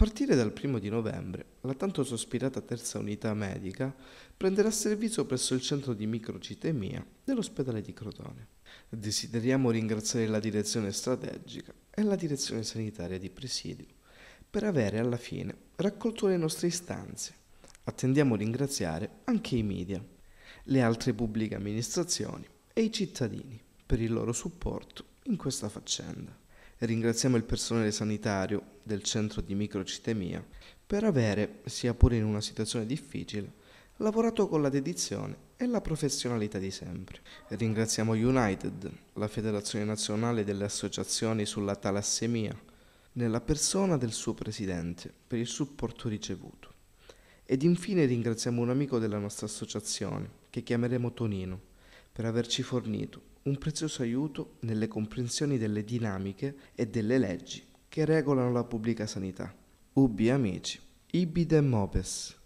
partire dal 1 di novembre, la tanto sospirata terza unità medica prenderà servizio presso il centro di microcitemia dell'ospedale di Crotone. Desideriamo ringraziare la direzione strategica e la direzione sanitaria di presidio per avere alla fine raccolto le nostre istanze. Attendiamo ringraziare anche i media, le altre pubbliche amministrazioni e i cittadini per il loro supporto in questa faccenda. Ringraziamo il personale sanitario del centro di microcitemia per avere, sia pure in una situazione difficile, lavorato con la dedizione e la professionalità di sempre. Ringraziamo United, la Federazione Nazionale delle Associazioni sulla Talassemia, nella persona del suo presidente, per il supporto ricevuto. Ed infine ringraziamo un amico della nostra associazione, che chiameremo Tonino, per averci fornito un prezioso aiuto nelle comprensioni delle dinamiche e delle leggi che regolano la pubblica sanità. Ubi amici, ibidem opes.